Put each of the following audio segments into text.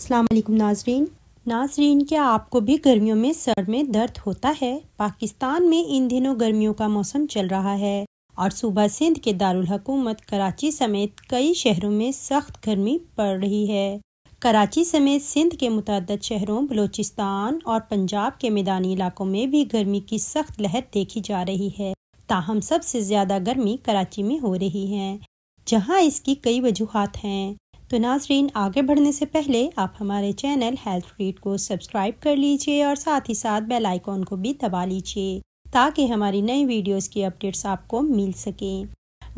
السلام علیکم ناظرین ناظرین کیا آپ کو بھی گرمیوں میں سر میں درد ہوتا ہے پاکستان میں ان دنوں گرمیوں کا موسم چل رہا ہے اور صوبہ سندھ کے دارالحکومت کراچی سمیت کئی شہروں میں سخت گرمی پڑ رہی ہے کراچی سمیت سندھ کے متعدد شہروں بلوچستان اور پنجاب کے میدانی علاقوں میں بھی گرمی کی سخت لہر دیکھی جا رہی ہے تاہم سب سے زیادہ گرمی کراچی میں ہو رہی ہے جہاں اس کی کئی وجوہات ہیں تو ناظرین آگے بڑھنے سے پہلے آپ ہمارے چینل ہیلتھ ریٹ کو سبسکرائب کر لیجئے اور ساتھ ہی ساتھ بیل آئیکن کو بھی دبا لیجئے تاکہ ہماری نئی ویڈیوز کی اپڈیٹس آپ کو مل سکیں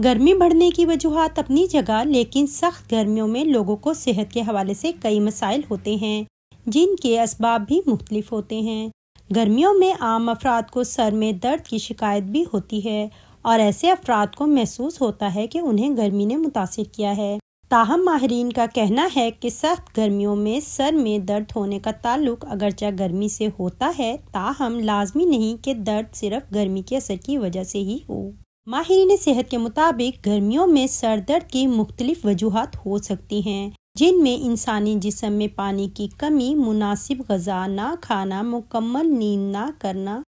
گرمی بڑھنے کی وجوہات اپنی جگہ لیکن سخت گرمیوں میں لوگوں کو صحت کے حوالے سے کئی مسائل ہوتے ہیں جن کے اسباب بھی مختلف ہوتے ہیں گرمیوں میں عام افراد کو سر میں درد کی شکایت بھی ہوتی ہے اور ایسے افراد کو محسوس ہوتا ہے کہ انہیں گرمی نے متاثر کیا ہے تاہم ماہرین کا کہنا ہے کہ سخت گرمیوں میں سر میں درد ہونے کا تعلق اگرچہ گرمی سے ہوتا ہے تاہم لازمی نہیں کہ درد صرف گرمی کے اثر کی وجہ سے ہی ہو ماہرین صحت کے مطابق گرمیوں میں سر درد کی مختلف وجوہات ہو سکتی ہیں جن میں انسانی جسم میں پانی کی کمی مناسب غذا نہ کھانا مکمل نیند نہ کرنا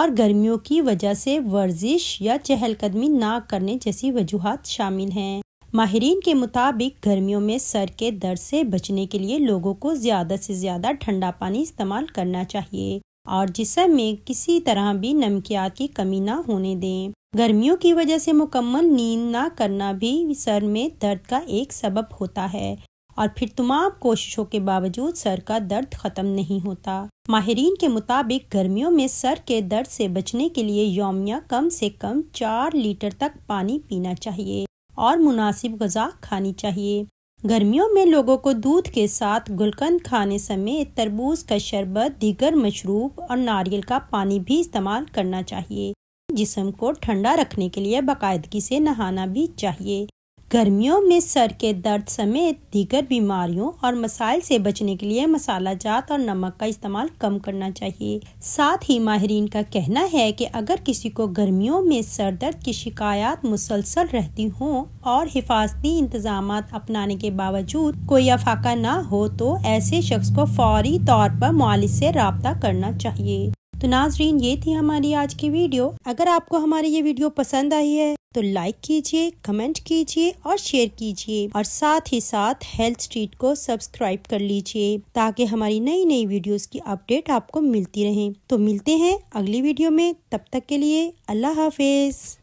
اور گرمیوں کی وجہ سے ورزش یا چہل قدمی نہ کرنے جیسی وجوہات شامل ہیں ماہرین کے مطابق گرمیوں میں سر کے درد سے بچنے کے لیے لوگوں کو زیادہ سے زیادہ ٹھنڈا پانی استعمال کرنا چاہیے اور جسم میں کسی طرح بھی نمکیات کی کمی نہ ہونے دیں گرمیوں کی وجہ سے مکمل نیند نہ کرنا بھی سر میں درد کا ایک سبب ہوتا ہے اور پھر تمام کوششوں کے باوجود سر کا درد ختم نہیں ہوتا ماہرین کے مطابق گرمیوں میں سر کے درد سے بچنے کے لیے یومیہ کم سے کم چار لیٹر تک پانی پینا چاہیے اور مناسب غذا کھانی چاہیے گرمیوں میں لوگوں کو دودھ کے ساتھ گلکند کھانے سمیت تربوز کا شربت دیگر مشروب اور ناریل کا پانی بھی استعمال کرنا چاہیے جسم کو ٹھنڈا رکھنے کے لیے باقاعدگی سے نہانا بھی چاہیے گرمیوں میں سر کے درد سمیت دیگر بیماریوں اور مسائل سے بچنے کے لیے مسالہ جات اور نمک کا استعمال کم کرنا چاہیے ساتھ ہی ماہرین کا کہنا ہے کہ اگر کسی کو گرمیوں میں سر درد کی شکایات مسلسل رہتی ہوں اور حفاظتی انتظامات اپنانے کے باوجود کوئی افاقہ نہ ہو تو ایسے شخص کو فوری طور پر معالج سے رابطہ کرنا چاہیے تو ناظرین یہ تھی ہماری آج کی ویڈیو اگر آپ کو ہماری یہ ویڈیو پسند آئی ہے تو لائک کیجیے کمنٹ کیجیے اور شیئر کیجیے اور ساتھ ہی ساتھ ہیلتھ سٹریٹ کو سبسکرائب کر لیجیے تاکہ ہماری نئی نئی ویڈیوز کی اپڈیٹ آپ کو ملتی رہیں تو ملتے ہیں اگلی ویڈیو میں تب تک کے لیے اللہ حافظ